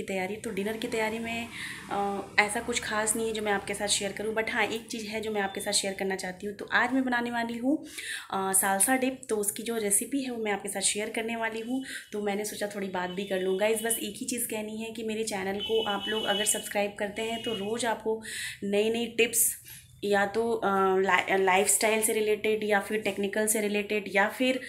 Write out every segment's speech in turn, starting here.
की तैयारी तो डिनर की तैयारी में आ, ऐसा कुछ खास नहीं है जो मैं आपके साथ शेयर करूं बट हाँ एक चीज़ है जो मैं आपके साथ शेयर करना चाहती हूँ तो आज मैं बनाने वाली हूँ सालसा डिप तो उसकी जो रेसिपी है वो मैं आपके साथ शेयर करने वाली हूँ तो मैंने सोचा थोड़ी बात भी कर लूँगा इस बस एक ही चीज़ कहनी है कि मेरे चैनल को आप लोग अगर सब्सक्राइब करते हैं तो रोज़ आपको नई नई टिप्स या तो लाइफ स्टाइल से रिलेटेड या फिर टेक्निकल से रिलेटेड या फिर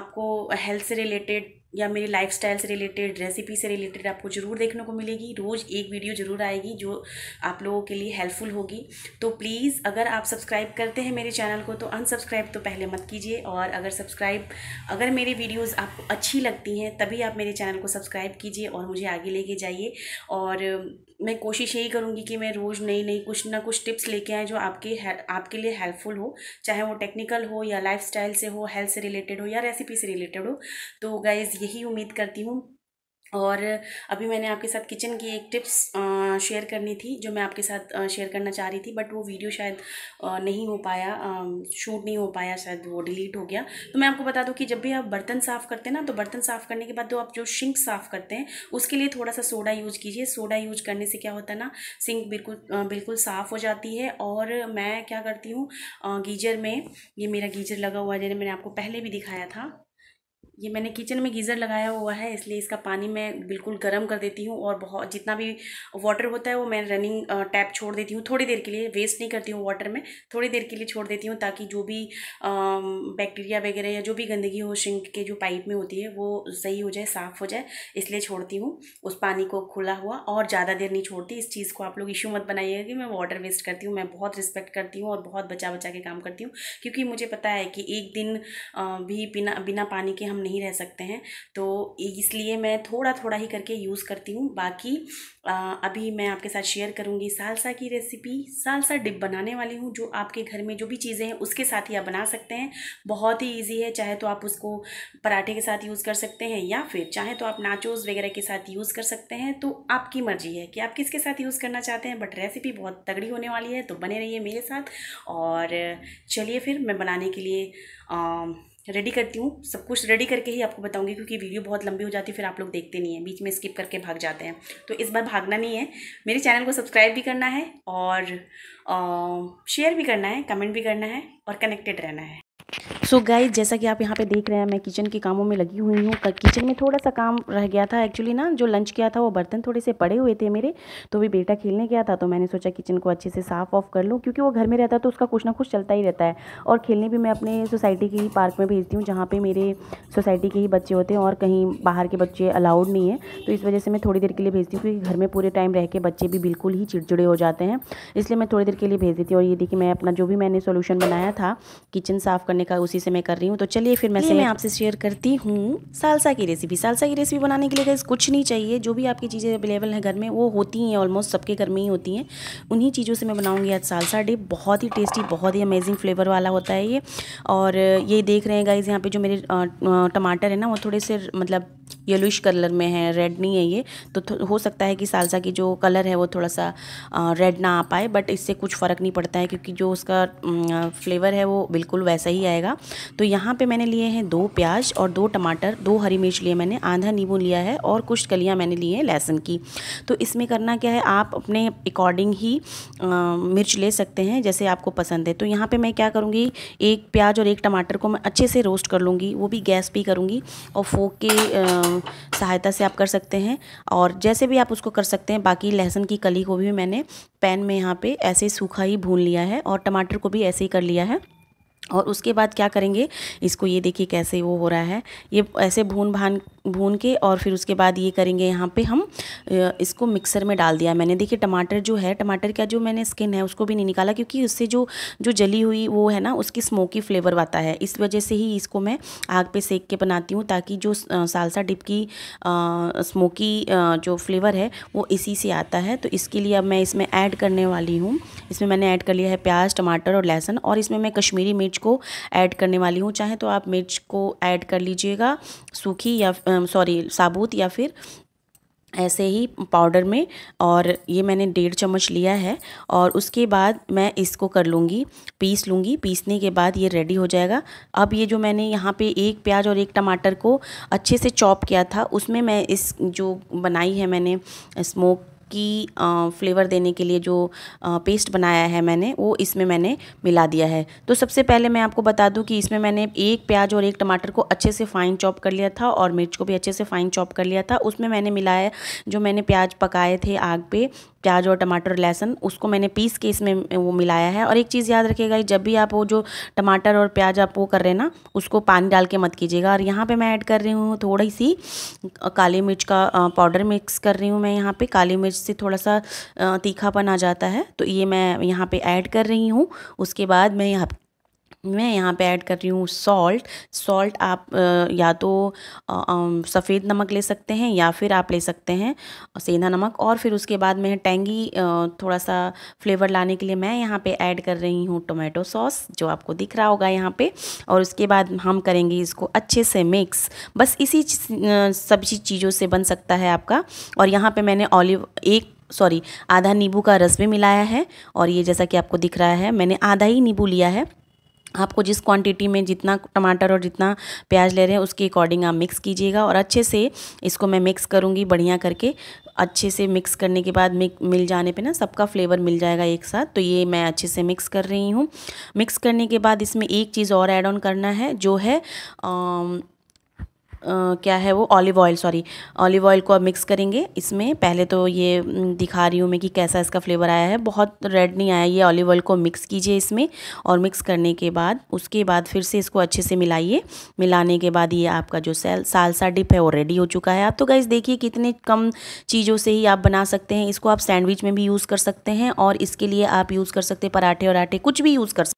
आपको हेल्थ से रिलेटेड या मेरे लाइफ से रिलेटेड रेसिपी से रिलेटेड आपको ज़रूर देखने को मिलेगी रोज़ एक वीडियो ज़रूर आएगी जो आप लोगों के लिए हेल्पफुल होगी तो प्लीज़ अगर आप सब्सक्राइब करते हैं मेरे चैनल को तो अनसब्सक्राइब तो पहले मत कीजिए और अगर सब्सक्राइब अगर मेरी वीडियोज़ आपको अच्छी लगती हैं तभी आप मेरे चैनल को सब्सक्राइब कीजिए और मुझे आगे लेके जाइए और मैं कोशिश यही करूँगी कि मैं रोज़ नई नई कुछ ना कुछ टिप्स लेके आएँ जो आपके आपके लिए हेल्पफुल हो चाहे वो टेक्निकल हो या लाइफ से हो हेल्थ से रिलेटेड हो या रेसिपी से रिलेटेड हो तो गाइज़ यही उम्मीद करती हूँ और अभी मैंने आपके साथ किचन की एक टिप्स शेयर करनी थी जो मैं आपके साथ शेयर करना चाह रही थी बट वो वीडियो शायद नहीं हो पाया शूट नहीं हो पाया शायद वो डिलीट हो गया तो मैं आपको बता दूं कि जब भी आप बर्तन साफ़ करते हैं ना तो बर्तन साफ़ करने के बाद तो आप जो सिंक साफ़ करते हैं उसके लिए थोड़ा सा सोडा यूज कीजिए सोडा यूज करने से क्या होता है ना सिंक बिल्कुल बिल्कुल साफ़ हो जाती है और मैं क्या करती हूँ गीजर में ये मेरा गीजर लगा हुआ है मैंने आपको पहले भी दिखाया था ये मैंने किचन में गीज़र लगाया हुआ है इसलिए इसका पानी मैं बिल्कुल गर्म कर देती हूँ और बहुत जितना भी वाटर होता है वो मैं रनिंग टैप छोड़ देती हूँ थोड़ी देर के लिए वेस्ट नहीं करती हूँ वाटर में थोड़ी देर के लिए छोड़ देती हूँ ताकि जो भी बैक्टीरिया वगैरह या जो भी गंदगी हो शिंक के जो पाइप में होती है वो सही हो जाए साफ़ हो जाए इसलिए छोड़ती हूँ उस पानी को खुला हुआ और ज़्यादा देर नहीं छोड़ती इस चीज़ को आप लोग इशू मत बनाइएगा कि मैं वाटर वेस्ट करती हूँ मैं बहुत रिस्पेक्ट करती हूँ और बहुत बचा बचा के काम करती हूँ क्योंकि मुझे पता है कि एक दिन भी बिना बिना पानी के हम नहीं रह सकते हैं तो इसलिए मैं थोड़ा थोड़ा ही करके यूज़ करती हूँ बाकी आ, अभी मैं आपके साथ शेयर करूँगी सालसा की रेसिपी सालसा डिप बनाने वाली हूँ जो आपके घर में जो भी चीज़ें हैं उसके साथ ही आप बना सकते हैं बहुत ही ईजी है चाहे तो आप उसको पराठे के साथ यूज़ कर सकते हैं या फिर चाहे तो आप नाचोज़ वगैरह के साथ यूज़ कर सकते हैं तो आपकी मर्जी है कि आप किसके साथ यूज़ करना चाहते हैं बट रेसिपी बहुत तगड़ी होने वाली है तो बने रहिए मेरे साथ और चलिए फिर मैं बनाने के लिए आ, रेडी करती हूँ सब कुछ रेडी करके ही आपको बताऊँगी क्योंकि वीडियो बहुत लंबी हो जाती है फिर आप लोग देखते नहीं हैं बीच में स्किप करके भाग जाते हैं तो इस बार भागना नहीं है मेरे चैनल को सब्सक्राइब भी करना है और शेयर भी करना है कमेंट भी करना है और कनेक्टेड रहना है सो so गाइज जैसा कि आप यहाँ पे देख रहे हैं मैं किचन के कामों में लगी हुई हूँ किचन में थोड़ा सा काम रह गया था एक्चुअली ना जो लंच किया था वो बर्तन थोड़े से पड़े हुए थे मेरे तो भी बेटा खेलने गया था तो मैंने सोचा किचन को अच्छे से साफ़ ऑफ कर लूँ क्योंकि वो घर में रहता है तो उसका कुछ ना कुछ चलता ही रहता है और खेलने भी मैं अपने सोसाइटी के ही पार्क में भेजती हूँ जहाँ पर मेरे सोसाइटी के ही बच्चे होते हैं और कहीं बाहर के बच्चे अलाउड नहीं है तो इस वजह से मैं थोड़ी देर के लिए भेजती हूँ क्योंकि घर में पूरे टाइम रह के बच्चे भी बिल्कुल ही चिड़चिड़े हो जाते हैं इसलिए मैं थोड़ी देर के लिए भेज देती हूँ और ये देखिए मैं अपना जो भी मैंने सोल्यूशन बनाया था किचन साफ़ करने बनाने का उसी से मैं कर रही हूँ तो चलिए फिर मैं मैं आपसे शेयर करती हूँ सालसा की रेसिपी सालसा की रेसिपी बनाने के लिए गैस कुछ नहीं चाहिए जो भी आपकी चीज़ें अवेलेबल हैं घर में वो होती हैं ऑलमोस्ट सबके घर में ही होती हैं उन्हीं चीज़ों से मैं बनाऊँगी आज सालसा डिप बहुत ही टेस्टी बहुत ही अमेजिंग फ्लेवर वाला होता है ये और ये देख रहे हैं गाइज़ यहाँ पर जो मेरे टमाटर है ना वो थोड़े से मतलब येलोइश कलर में है रेड नहीं है ये तो हो सकता है कि सालसा की जो कलर है वो थोड़ा सा रेड ना आ पाए बट इससे कुछ फ़र्क नहीं पड़ता है क्योंकि जो उसका फ्लेवर है वो बिल्कुल वैसा ही आएगा तो यहाँ पे मैंने लिए हैं दो प्याज और दो टमाटर दो हरी मिर्च लिए मैंने आधा नींबू लिया है और कुछ कलियाँ मैंने लिए हैं लहसुन की तो इसमें करना क्या है आप अपने अकॉर्डिंग ही मिर्च ले सकते हैं जैसे आपको पसंद है तो यहाँ पर मैं क्या करूँगी एक प्याज और एक टमाटर को मैं अच्छे से रोस्ट कर लूँगी वो भी गैस भी करूँगी और फोक के सहायता से आप कर सकते हैं और जैसे भी आप उसको कर सकते हैं बाकी लहसुन की कली को भी मैंने पैन में यहाँ पे ऐसे सूखा ही भून लिया है और टमाटर को भी ऐसे ही कर लिया है और उसके बाद क्या करेंगे इसको ये देखिए कैसे वो हो रहा है ये ऐसे भून भान भून के और फिर उसके बाद ये करेंगे यहाँ पे हम इसको मिक्सर में डाल दिया मैंने देखिए टमाटर जो है टमाटर का जो मैंने स्किन है उसको भी नहीं निकाला क्योंकि उससे जो जो जली हुई वो है ना उसकी स्मोकी फ्लेवर आता है इस वजह से ही इसको मैं आग पे सेक के बनाती हूँ ताकि जो सालसा डिप की आ, स्मोकी आ, जो फ्लेवर है वो इसी से आता है तो इसके लिए अब मैं इसमें ऐड करने वाली हूँ इसमें मैंने ऐड कर लिया है प्याज टमाटर और लहसुन और इसमें मैं कश्मीरी मिर्च को ऐड करने वाली हूँ चाहे तो आप मिर्च को ऐड कर लीजिएगा सूखी या आ, सॉरी साबुत या फिर ऐसे ही पाउडर में और ये मैंने डेढ़ चम्मच लिया है और उसके बाद मैं इसको कर लूँगी पीस लूँगी पीसने के बाद ये रेडी हो जाएगा अब ये जो मैंने यहाँ पे एक प्याज और एक टमाटर को अच्छे से चॉप किया था उसमें मैं इस जो बनाई है मैंने स्मोक की फ्लेवर देने के लिए जो पेस्ट बनाया है मैंने वो इसमें मैंने मिला दिया है तो सबसे पहले मैं आपको बता दूं कि इसमें मैंने एक प्याज और एक टमाटर को अच्छे से फाइन चॉप कर लिया था और मिर्च को भी अच्छे से फाइन चॉप कर लिया था उसमें मैंने मिलाया जो मैंने प्याज पकाए थे आग पे प्याज और टमाटर लहसुन उसको मैंने पीस के इसमें वो मिलाया है और एक चीज़ याद रखिएगा जब भी आप वो जो टमाटर और प्याज आप वो कर रहे हैं ना उसको पानी डाल के मत कीजिएगा और यहाँ पे मैं ऐड कर रही हूँ थोड़ी सी काली मिर्च का पाउडर मिक्स कर रही हूँ मैं यहाँ पे काली मिर्च से थोड़ा सा तीखापन आ जाता है तो ये मैं यहाँ पर ऐड कर रही हूँ उसके बाद मैं यहाँ मैं यहाँ पे ऐड कर रही हूँ सॉल्ट सॉल्ट आप या तो सफ़ेद नमक ले सकते हैं या फिर आप ले सकते हैं सेंधा नमक और फिर उसके बाद मैं टेंगी थोड़ा सा फ्लेवर लाने के लिए मैं यहाँ पे ऐड कर रही हूँ टोमेटो सॉस जो आपको दिख रहा होगा यहाँ पे और उसके बाद हम करेंगे इसको अच्छे से मिक्स बस इसी सब्जी चीज़ों से बन सकता है आपका और यहाँ पर मैंने ऑलिव एक सॉरी आधा नींबू का रस भी मिलाया है और ये जैसा कि आपको दिख रहा है मैंने आधा ही नींबू लिया है आपको जिस क्वांटिटी में जितना टमाटर और जितना प्याज ले रहे हैं उसके अकॉर्डिंग आप मिक्स कीजिएगा और अच्छे से इसको मैं मिक्स करूँगी बढ़िया करके अच्छे से मिक्स करने के बाद मिल जाने पे ना सबका फ्लेवर मिल जाएगा एक साथ तो ये मैं अच्छे से मिक्स कर रही हूँ मिक्स करने के बाद इसमें एक चीज़ और ऐड ऑन करना है जो है आ, क्या है वो olive oil sorry olive oil को अब मिक्स करेंगे इसमें पहले तो ये दिखा रही हूँ मैं कि कैसा इसका फ्लेवर आया है बहुत रेड नहीं आया ये ऑलिव ऑयल को मिक्स कीजिए इसमें और मिक्स करने के बाद उसके बाद फिर से इसको अच्छे से मिलाइए मिलाने के बाद ये आपका जो सेल सालसा डिप है वो रेडी हो चुका है आप तो गाइज देखिए कितने कम चीज़ों से ही आप बना सकते हैं इसको आप सैंडविच में भी यूज़ कर सकते हैं और इसके लिए आप यूज़ कर सकते हैं पराठे वराठे कुछ भी यूज़ कर सकते